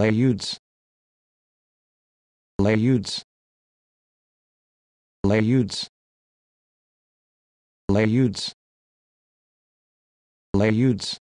Layudes. Layudes. Layudes. Layudes. Layudes.